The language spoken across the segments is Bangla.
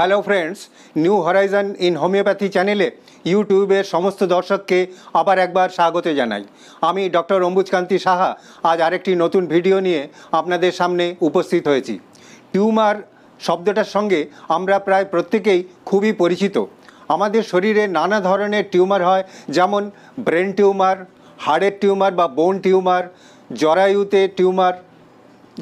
hello friends new horizon in homeopathy চ্যানেলে ইউটিউবের সমস্ত দর্শককে আবার একবার স্বাগত জানাই আমি ডক্টর অম্বুজকান্তি সাহা আজ আরেকটি নতুন ভিডিও নিয়ে আপনাদের সামনে উপস্থিত হয়েছি টিউমার শব্দটার সঙ্গে আমরা প্রায় প্রত্যেকেই খুবই পরিচিত আমাদের শরীরে নানা ধরনের টিউমার হয় যেমন ব্রেন টিউমার হাড়ের টিউমার বা বোন টিউমার জরায়ুতে টিউমার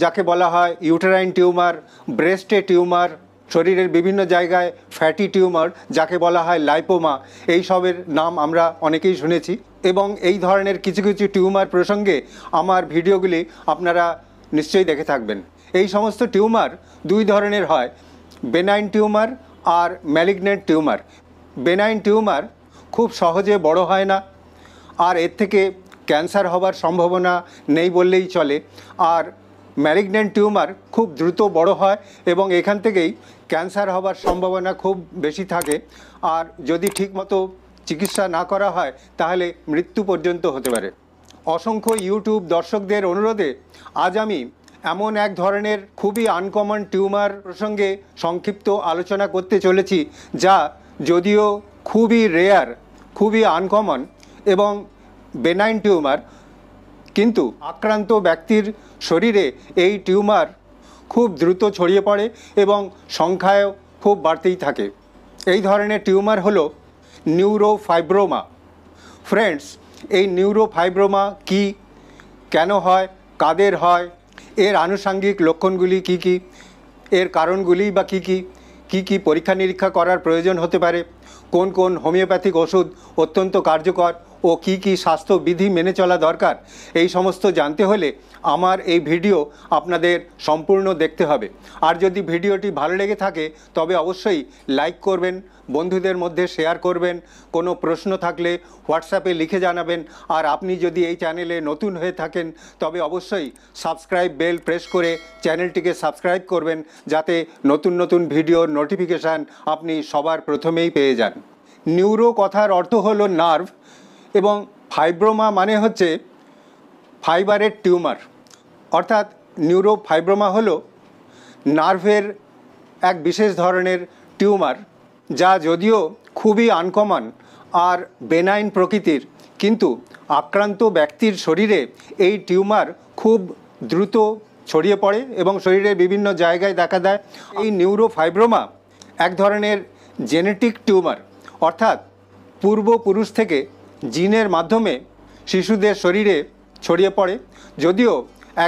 যাকে বলা হয় ইউটেরাইন টিউমার ব্রেস্টে টিউমার শরীরের বিভিন্ন জায়গায় ফ্যাটি টিউমার যাকে বলা হয় লাইপোমা এইসবের নাম আমরা অনেকেই শুনেছি এবং এই ধরনের কিছু কিছু টিউমার প্রসঙ্গে আমার ভিডিওগুলি আপনারা নিশ্চয়ই দেখে থাকবেন এই সমস্ত টিউমার দুই ধরনের হয় বেনাইন টিউমার আর ম্যালিগনেন্ট টিউমার বেনাইন টিউমার খুব সহজে বড় হয় না আর এর থেকে ক্যান্সার হবার সম্ভাবনা নেই বললেই চলে আর ম্যারিগনেন্ট টিউমার খুব দ্রুত বড় হয় এবং এখান থেকেই ক্যান্সার হবার সম্ভাবনা খুব বেশি থাকে আর যদি ঠিকমতো চিকিৎসা না করা হয় তাহলে মৃত্যু পর্যন্ত হতে পারে অসংখ্য ইউটিউব দর্শকদের অনুরোধে আজ আমি এমন এক ধরনের খুবই আনকমন টিউমার প্রসঙ্গে সংক্ষিপ্ত আলোচনা করতে চলেছি যা যদিও খুবই রেয়ার খুবই আনকমন এবং বেনাইন টিউমার কিন্তু আক্রান্ত ব্যক্তির শরীরে এই টিউমার খুব দ্রুত ছড়িয়ে পড়ে এবং সংখ্যায়ও খুব বাড়তেই থাকে এই ধরনের টিউমার হলো নিউরোফাইব্রোমা ফ্রেন্ডস এই নিউরোফাইব্রোমা কি কেন হয় কাদের হয় এর আনুষাঙ্গিক লক্ষণগুলি কি কি এর কারণগুলি বা কি কি কি কি পরীক্ষা নিরীক্ষা করার প্রয়োজন হতে পারে কোন কোন হোমিওপ্যাথিক ওষুধ অত্যন্ত কার্যকর ও কি কি স্বাস্থ্যবিধি মেনে চলা দরকার এই সমস্ত জানতে হলে আমার এই ভিডিও আপনাদের সম্পূর্ণ দেখতে হবে আর যদি ভিডিওটি ভালো লেগে থাকে তবে অবশ্যই লাইক করবেন বন্ধুদের মধ্যে শেয়ার করবেন কোনো প্রশ্ন থাকলে হোয়াটসঅ্যাপে লিখে জানাবেন আর আপনি যদি এই চ্যানেলে নতুন হয়ে থাকেন তবে অবশ্যই সাবস্ক্রাইব বেল প্রেস করে চ্যানেলটিকে সাবস্ক্রাইব করবেন যাতে নতুন নতুন ভিডিওর নোটিফিকেশান আপনি সবার প্রথমেই পেয়ে যান নিউরো কথার অর্থ হলো নার্ভ এবং ফাইব্রোমা মানে হচ্ছে ফাইবারের টিউমার অর্থাৎ নিউরো ফাইব্রোমা নার্ভের এক বিশেষ ধরনের টিউমার যা যদিও খুবই আনকমন আর বেনাইন প্রকৃতির কিন্তু আক্রান্ত ব্যক্তির শরীরে এই টিউমার খুব দ্রুত ছড়িয়ে পড়ে এবং শরীরের বিভিন্ন জায়গায় দেখা দেয় এই নিউরোফাইব্রোমা এক ধরনের জেনেটিক টিউমার অর্থাৎ পূর্বপুরুষ থেকে জিনের মাধ্যমে শিশুদের শরীরে ছড়িয়ে পড়ে যদিও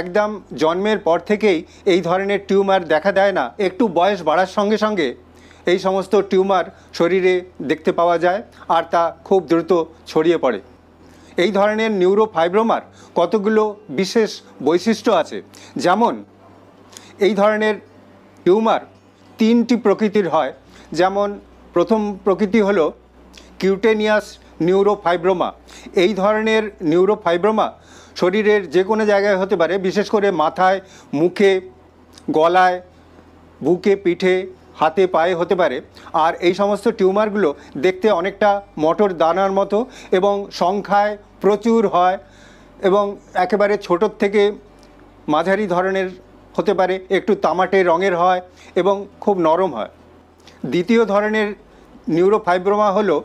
একদম জন্মের পর থেকেই এই ধরনের টিউমার দেখা দেয় না একটু বয়স বাড়ার সঙ্গে সঙ্গে এই সমস্ত টিউমার শরীরে দেখতে পাওয়া যায় আর তা খুব দ্রুত ছড়িয়ে পড়ে এই ধরনের নিউরোফাইব্রোমার কতগুলো বিশেষ বৈশিষ্ট্য আছে যেমন এই ধরনের টিউমার তিনটি প্রকৃতির হয় যেমন প্রথম প্রকৃতি হলো কিউটেনিয়াস নিউরোফাইব্রোমা এই ধরনের নিউরোফাইব্রোমা শরীরের যে কোনো জায়গায় হতে পারে বিশেষ করে মাথায় মুখে গলায় বুকে পিঠে হাতে পায়ে হতে পারে আর এই সমস্ত টিউমারগুলো দেখতে অনেকটা মটর দানার মতো এবং সংখ্যায় প্রচুর হয় এবং একেবারে ছোটোর থেকে মাঝারি ধরনের হতে পারে একটু তামাটে রঙের হয় এবং খুব নরম হয় দ্বিতীয় ধরনের নিউরোফাইব্রোমা হলো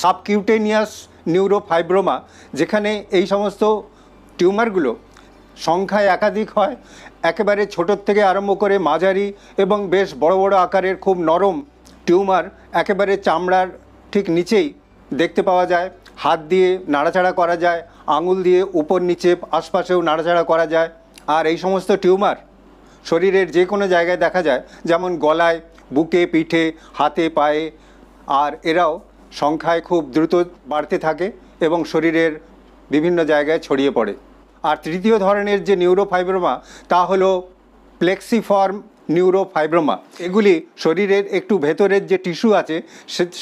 সাবকিউটেনিয়াস নিউরোফাইব্রোমা যেখানে এই সমস্ত টিউমারগুলো সংখ্যায় একাধিক হয় একেবারে ছোটোর থেকে আরম্ভ করে মাঝারি এবং বেশ বড় বড় আকারের খুব নরম টিউমার একেবারে চামড়ার ঠিক নিচেই দেখতে পাওয়া যায় হাত দিয়ে নাড়াচাড়া করা যায় আঙুল দিয়ে উপর নিচে আশপাশেও নাড়াচাড়া করা যায় আর এই সমস্ত টিউমার শরীরের যে কোনো জায়গায় দেখা যায় যেমন গলায় বুকে পিঠে হাতে পায়ে আর এরাও সংখ্যায় খুব দ্রুত বাড়তে থাকে এবং শরীরের বিভিন্ন জায়গায় ছড়িয়ে পড়ে আর তৃতীয় ধরনের যে নিউরোফাইব্রোমা তা হল প্লেক্সিফর্ম নিউরোফাইব্রোমা এগুলি শরীরের একটু ভেতরের যে টিস্যু আছে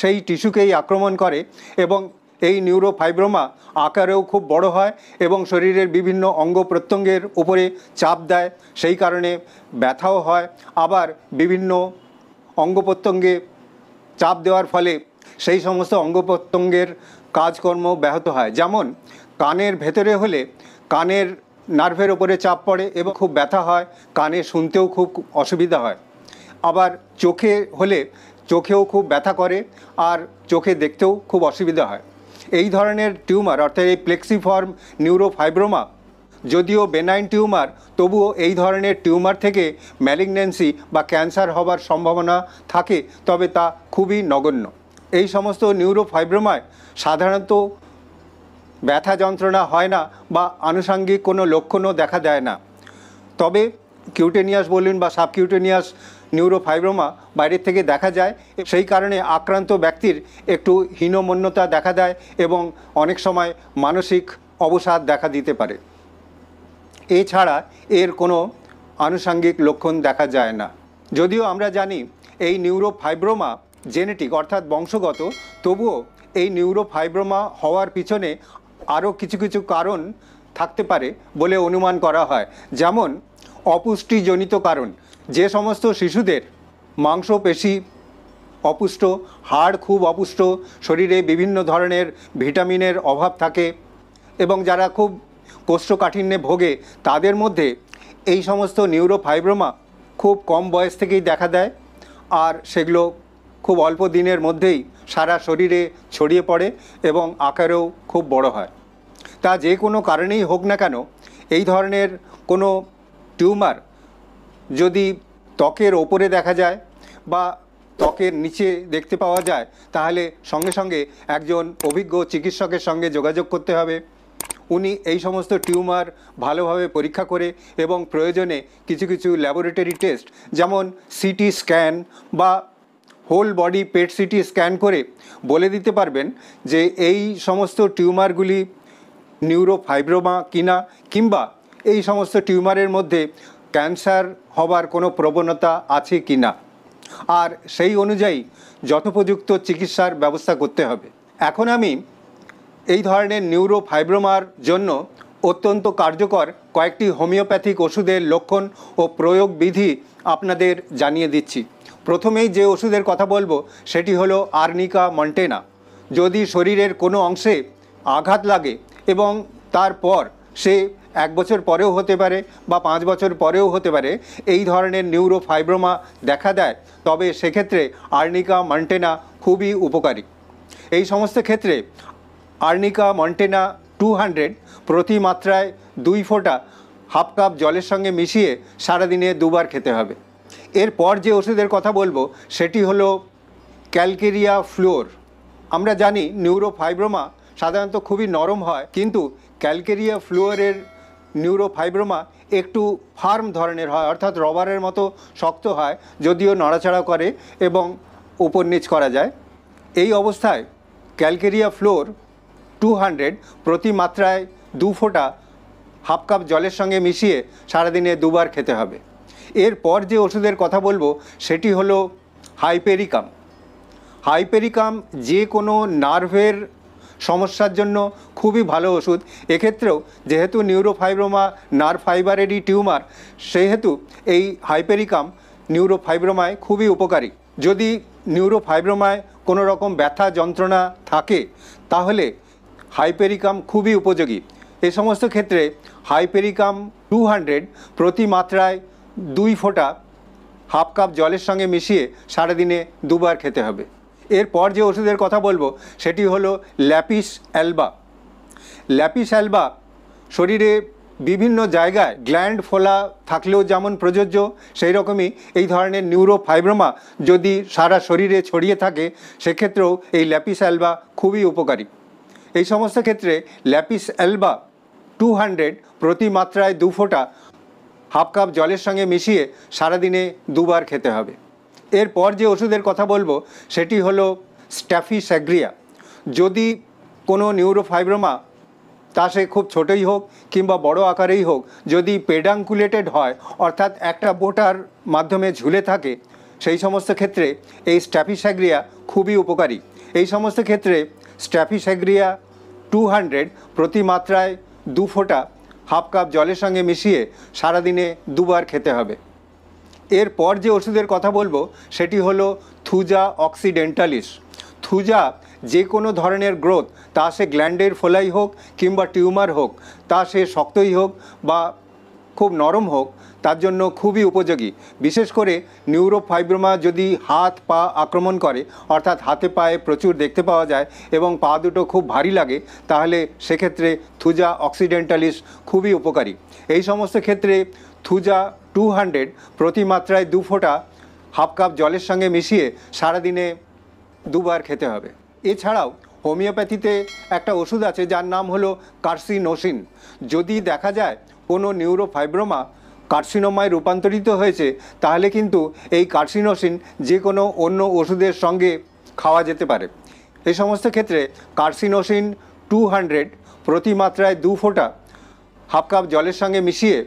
সেই টিস্যুকেই আক্রমণ করে এবং এই নিউরোফাইব্রোমা আকারেও খুব বড় হয় এবং শরীরের বিভিন্ন অঙ্গ প্রত্যঙ্গের উপরে চাপ দেয় সেই কারণে ব্যথাও হয় আবার বিভিন্ন অঙ্গ প্রত্যঙ্গে চাপ দেওয়ার ফলে সেই সমস্ত অঙ্গ প্রত্যঙ্গের কাজকর্ম ব্যাহত হয় যেমন কানের ভেতরে হলে কানের নার্ভের ওপরে চাপ পড়ে এবং খুব ব্যথা হয় কানে শুনতেও খুব অসুবিধা হয় আবার চোখে হলে চোখেও খুব ব্যথা করে আর চোখে দেখতেও খুব অসুবিধা হয় এই ধরনের টিউমার অর্থাৎ এই প্লেক্সিফর্ম নিউরোফাইব্রোমা যদিও বেনাইন টিউমার তবুও এই ধরনের টিউমার থেকে ম্যালিগন্যান্সি বা ক্যান্সার হবার সম্ভাবনা থাকে তবে তা খুবই নগণ্য এই সমস্ত নিউরোফাইব্রোমায় সাধারণত ব্যথা যন্ত্রণা হয় না বা আনুষাঙ্গিক কোনো লক্ষণও দেখা দেয় না তবে কিউটেনিয়াস বলুন বা সাবকিউটেনিয়াস নিউরোফাইব্রোমা বাইরের থেকে দেখা যায় সেই কারণে আক্রান্ত ব্যক্তির একটু হীনমন্যতা দেখা দেয় এবং অনেক সময় মানসিক অবসাদ দেখা দিতে পারে এছাড়া এর কোনো আনুষাঙ্গিক লক্ষণ দেখা যায় না যদিও আমরা জানি এই নিউরোফাইব্রোমা জেনেটিক অর্থাৎ বংশগত তবুও এই নিউরোফাইব্রোমা হওয়ার পিছনে আরও কিছু কিছু কারণ থাকতে পারে বলে অনুমান করা হয় যেমন অপুষ্টিজনিত কারণ যে সমস্ত শিশুদের মাংসপেশি অপুষ্ট হাড় খুব অপুষ্ট শরীরে বিভিন্ন ধরনের ভিটামিনের অভাব থাকে এবং যারা খুব কোষ্ঠকাঠিন্যে ভোগে তাদের মধ্যে এই সমস্ত নিউরোফাইব্রোমা খুব কম বয়স থেকেই দেখা দেয় আর সেগুলো খুব অল্প দিনের মধ্যেই সারা শরীরে ছড়িয়ে পড়ে এবং আকারেও খুব বড় হয় তা যে কোনো কারণেই হোক না কেন এই ধরনের কোনো টিউমার যদি ত্বকের ওপরে দেখা যায় বা ত্বকের নিচে দেখতে পাওয়া যায় তাহলে সঙ্গে সঙ্গে একজন অভিজ্ঞ চিকিৎসকের সঙ্গে যোগাযোগ করতে হবে উনি এই সমস্ত টিউমার ভালোভাবে পরীক্ষা করে এবং প্রয়োজনে কিছু কিছু ল্যাবরেটরি টেস্ট যেমন সিটি স্ক্যান বা whole body PET CT scan করে বলে দিতে পারবেন যে এই সমস্ত টিউমারগুলি নিউরোফাইব্রোমা কিনা কিংবা এই সমস্ত টিউমারের মধ্যে ক্যান্সার হবার কোনো প্রবণতা আছে কি না আর সেই অনুযায়ী যথোপযুক্ত চিকিৎসার ব্যবস্থা করতে হবে এখন আমি এই ধরনের নিউরোফাইব্রোমার জন্য অত্যন্ত কার্যকর কয়েকটি হোমিওপ্যাথিক ওষুধের লক্ষণ ও প্রয়োগ বিধি আপনাদের জানিয়ে দিচ্ছি প্রথমেই যে ওষুধের কথা বলবো সেটি হলো আর্নিকা মন্টেনা যদি শরীরের কোনো অংশে আঘাত লাগে এবং তারপর সে এক বছর পরেও হতে পারে বা পাঁচ বছর পরেও হতে পারে এই ধরনের নিউরোফাইব্রোমা দেখা দেয় তবে সেক্ষেত্রে আর্নিকা মন্টেনা খুবই উপকারী এই সমস্ত ক্ষেত্রে আর্নিকা মন্টেনা টু হান্ড্রেড প্রতি মাত্রায় দুই ফোঁটা হাফ কাপ জলের সঙ্গে মিশিয়ে সারাদিনে দুবার খেতে হবে এরপর যে ওষুধের কথা বলবো সেটি হলো ক্যালকেরিয়া ফ্লোর আমরা জানি নিউরোফাইব্রোমা সাধারণত খুবই নরম হয় কিন্তু ক্যালকেরিয়া ফ্লোরের নিউরোফাইব্রোমা একটু ফার্ম ধরনের হয় অর্থাৎ রবারের মতো শক্ত হয় যদিও নড়াচড়া করে এবং উপর নিচ করা যায় এই অবস্থায় ক্যালকেরিয়া ফ্লোর টু হান্ড্রেড প্রতি মাত্রায় দু ফোঁটা হাফ কাপ জলের সঙ্গে মিশিয়ে সারাদিনে দুবার খেতে হবে এরপর যে ওষুধের কথা বলবো সেটি হলো হাইপেরিকাম হাইপেরিকাম যে কোনো নার্ভের সমস্যার জন্য খুবই ভালো ওষুধ এক্ষেত্রেও যেহেতু নিউরোফাইব্রোমা নার্ভ ফাইবারেরই টিউমার সেহেতু এই হাইপেরিকাম নিউরোফাইব্রোমায় খুবই উপকারী যদি নিউরোফাইব্রোমায় কোনো রকম ব্যথা যন্ত্রণা থাকে তাহলে হাইপেরিকাম খুবই উপযোগী এ সমস্ত ক্ষেত্রে হাইপেরিকাম টু হান্ড্রেড প্রতি মাত্রায় দুই ফোঁটা হাফ কাপ জলের সঙ্গে মিশিয়ে সারাদিনে দুবার খেতে হবে এরপর যে ওষুধের কথা বলবো সেটি হলো ল্যাপিস অ্যালবা ল্যাপিস অ্যালবা শরীরে বিভিন্ন জায়গায় গ্ল্যান্ড ফোলা থাকলেও যেমন প্রযোজ্য সেই রকমই এই ধরনের নিউরোফাইব্রোমা যদি সারা শরীরে ছড়িয়ে থাকে সেক্ষেত্রেও এই ল্যাপিস অ্যালবা খুবই উপকারী এই সমস্ত ক্ষেত্রে ল্যাপিস অ্যালবা টু হান্ড্রেড প্রতি মাত্রায় দু ফোঁটা হাফ কাপ জলের সঙ্গে মিশিয়ে সারাদিনে দুবার খেতে হবে এরপর যে ওষুধের কথা বলবো সেটি হলো স্ট্যাফি স্যাগ্রিয়া যদি কোনো নিউরোফাইব্রোমা তা সে খুব ছোটোই হোক কিংবা বড় আকারেই হোক যদি পেডাঙ্কুলেটেড হয় অর্থাৎ একটা বোটার মাধ্যমে ঝুলে থাকে সেই সমস্ত ক্ষেত্রে এই স্ট্যাফিস্যাগ্রিয়া খুবই উপকারী এই সমস্ত ক্ষেত্রে স্ট্যাফি স্যাগ্রিয়া টু হান্ড্রেড প্রতি মাত্রায় দু ফোঁটা হাফ কাপ জলের সঙ্গে মিশিয়ে সারাদিনে দুবার খেতে হবে এরপর যে ওষুধের কথা বলবো সেটি হলো থুজা অক্সিডেন্টালিস থুজা যে কোনো ধরনের গ্রোথ তা সে গ্ল্যান্ডের ফোলাই হোক কিংবা টিউমার হোক তা সে শক্তই হোক বা খুব নরম হোক তার জন্য খুবই উপযোগী বিশেষ করে নিউরোফাইব্রোমা যদি হাত পা আক্রমণ করে অর্থাৎ হাতে পায়ে প্রচুর দেখতে পাওয়া যায় এবং পা দুটো খুব ভারী লাগে তাহলে সেক্ষেত্রে থুজা অক্সিডেন্টালিস খুবই উপকারী এই সমস্ত ক্ষেত্রে থুজা টু হান্ড্রেড প্রতি মাত্রায় দু ফোঁটা হাফ কাপ জলের সঙ্গে মিশিয়ে সারাদিনে দুবার খেতে হবে এছাড়াও হোমিওপ্যাথিতে একটা ওষুধ আছে যার নাম হলো কার্সিনোসিন যদি দেখা যায় কোনো নিউরোফাইব্রোমা কার্সিনোমায় রূপান্তরিত হয়েছে তাহলে কিন্তু এই কার্সিনোসিন যে কোনো অন্য ওষুধের সঙ্গে খাওয়া যেতে পারে এ সমস্ত ক্ষেত্রে কার্সিনোসিন টু হান্ড্রেড প্রতি মাত্রায় দু ফোঁটা হাফ কাপ জলের সঙ্গে মিশিয়ে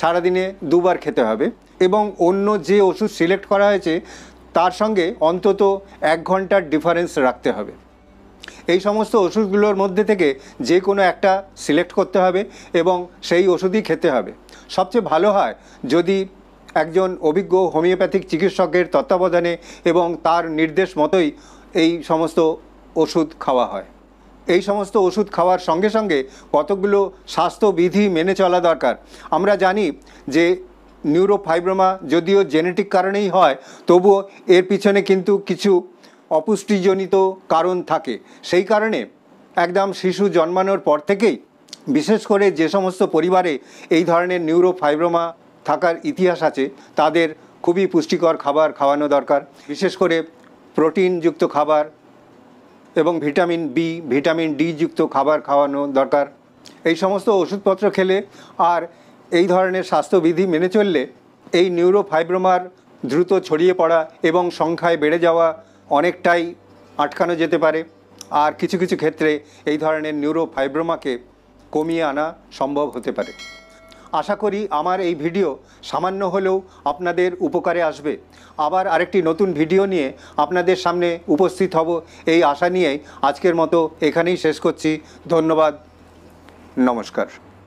সারাদিনে দুবার খেতে হবে এবং অন্য যে ওষুধ সিলেক্ট করা হয়েছে তার সঙ্গে অন্তত এক ঘন্টার ডিফারেন্স রাখতে হবে এই সমস্ত ওষুধগুলোর মধ্যে থেকে যে কোনো একটা সিলেক্ট করতে হবে এবং সেই ওষুধই খেতে হবে সবচেয়ে ভালো হয় যদি একজন অভিজ্ঞ হোমিওপ্যাথিক চিকিৎসকের তত্ত্বাবধানে এবং তার নির্দেশ মতোই এই সমস্ত ওষুধ খাওয়া হয় এই সমস্ত ওষুধ খাওয়ার সঙ্গে সঙ্গে কতগুলো স্বাস্থ্যবিধি মেনে চলা দরকার আমরা জানি যে নিউরোফাইব্রোমা যদিও জেনেটিক কারণেই হয় তবুও এর পিছনে কিন্তু কিছু অপুষ্টিজনিত কারণ থাকে সেই কারণে একদম শিশু জন্মানোর পর থেকেই বিশেষ করে যে সমস্ত পরিবারে এই ধরনের নিউরোফাইব্রোমা থাকার ইতিহাস আছে তাদের খুবই পুষ্টিকর খাবার খাওয়ানো দরকার বিশেষ করে প্রোটিনযুক্ত খাবার এবং ভিটামিন বি ভিটামিন ডি যুক্ত খাবার খাওয়ানো দরকার এই সমস্ত ওষুধপত্র খেলে আর এই ধরনের স্বাস্থ্যবিধি মেনে চললে এই নিউরোফাইব্রোমার দ্রুত ছড়িয়ে পড়া এবং সংখ্যায় বেড়ে যাওয়া অনেকটাই আটকানো যেতে পারে আর কিছু কিছু ক্ষেত্রে এই ধরনের নিউরোফাইব্রোমাকে কমিয়ে আনা সম্ভব হতে পারে আশা করি আমার এই ভিডিও সামান্য হলেও আপনাদের উপকারে আসবে আবার আরেকটি নতুন ভিডিও নিয়ে আপনাদের সামনে উপস্থিত হব এই আশা নিয়েই আজকের মতো এখানেই শেষ করছি ধন্যবাদ নমস্কার